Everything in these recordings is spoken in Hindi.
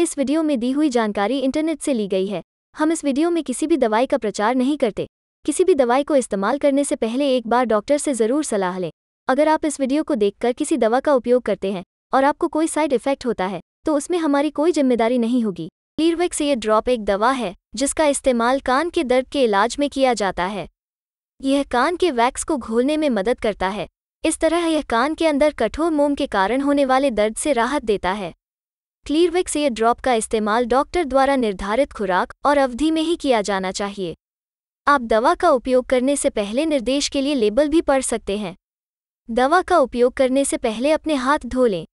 इस वीडियो में दी हुई जानकारी इंटरनेट से ली गई है हम इस वीडियो में किसी भी दवाई का प्रचार नहीं करते किसी भी दवाई को इस्तेमाल करने से पहले एक बार डॉक्टर से ज़रूर सलाह लें अगर आप इस वीडियो को देखकर किसी दवा का उपयोग करते हैं और आपको कोई साइड इफेक्ट होता है तो उसमें हमारी कोई जिम्मेदारी नहीं होगी क्लीरवेक्स ये ड्रॉप एक दवा है जिसका इस्तेमाल कान के दर्द के इलाज में किया जाता है यह कान के वैक्स को घोलने में मदद करता है इस तरह यह कान के अंदर कठोर मोम के कारण होने वाले दर्द से राहत देता है क्लीरविक्स एयर ड्रॉप का इस्तेमाल डॉक्टर द्वारा निर्धारित खुराक और अवधि में ही किया जाना चाहिए आप दवा का उपयोग करने से पहले निर्देश के लिए लेबल भी पढ़ सकते हैं दवा का उपयोग करने से पहले अपने हाथ धो लें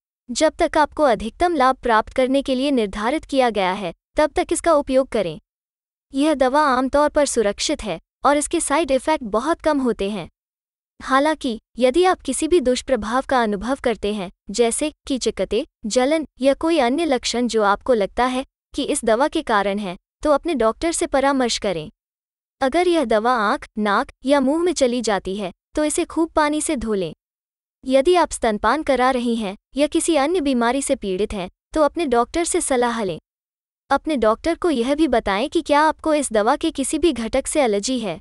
जब तक आपको अधिकतम लाभ प्राप्त करने के लिए निर्धारित किया गया है तब तक इसका उपयोग करें यह दवा आमतौर पर सुरक्षित है और इसके साइड इफ़ेक्ट बहुत कम होते हैं हालांकि यदि आप किसी भी दुष्प्रभाव का अनुभव करते हैं जैसे कि चिकते जलन या कोई अन्य लक्षण जो आपको लगता है कि इस दवा के कारण है तो अपने डॉक्टर से परामर्श करें अगर यह दवा आंख नाक या मुंह में चली जाती है तो इसे खूब पानी से धो लें यदि आप स्तनपान करा रही हैं या किसी अन्य बीमारी से पीड़ित हैं तो अपने डॉक्टर से सलाह लें अपने डॉक्टर को यह भी बताएं कि क्या आपको इस दवा के किसी भी घटक से एलर्जी है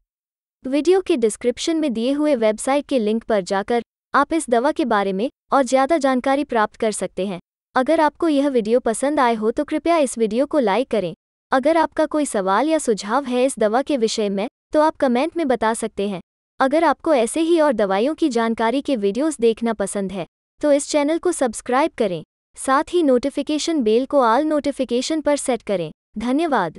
वीडियो के डिस्क्रिप्शन में दिए हुए वेबसाइट के लिंक पर जाकर आप इस दवा के बारे में और ज़्यादा जानकारी प्राप्त कर सकते हैं अगर आपको यह वीडियो पसंद आए हो तो कृपया इस वीडियो को लाइक करें अगर आपका कोई सवाल या सुझाव है इस दवा के विषय में तो आप कमेंट में बता सकते हैं अगर आपको ऐसे ही और दवाइयों की जानकारी के वीडियोस देखना पसंद है तो इस चैनल को सब्सक्राइब करें साथ ही नोटिफिकेशन बेल को आल नोटिफिकेशन पर सेट करें धन्यवाद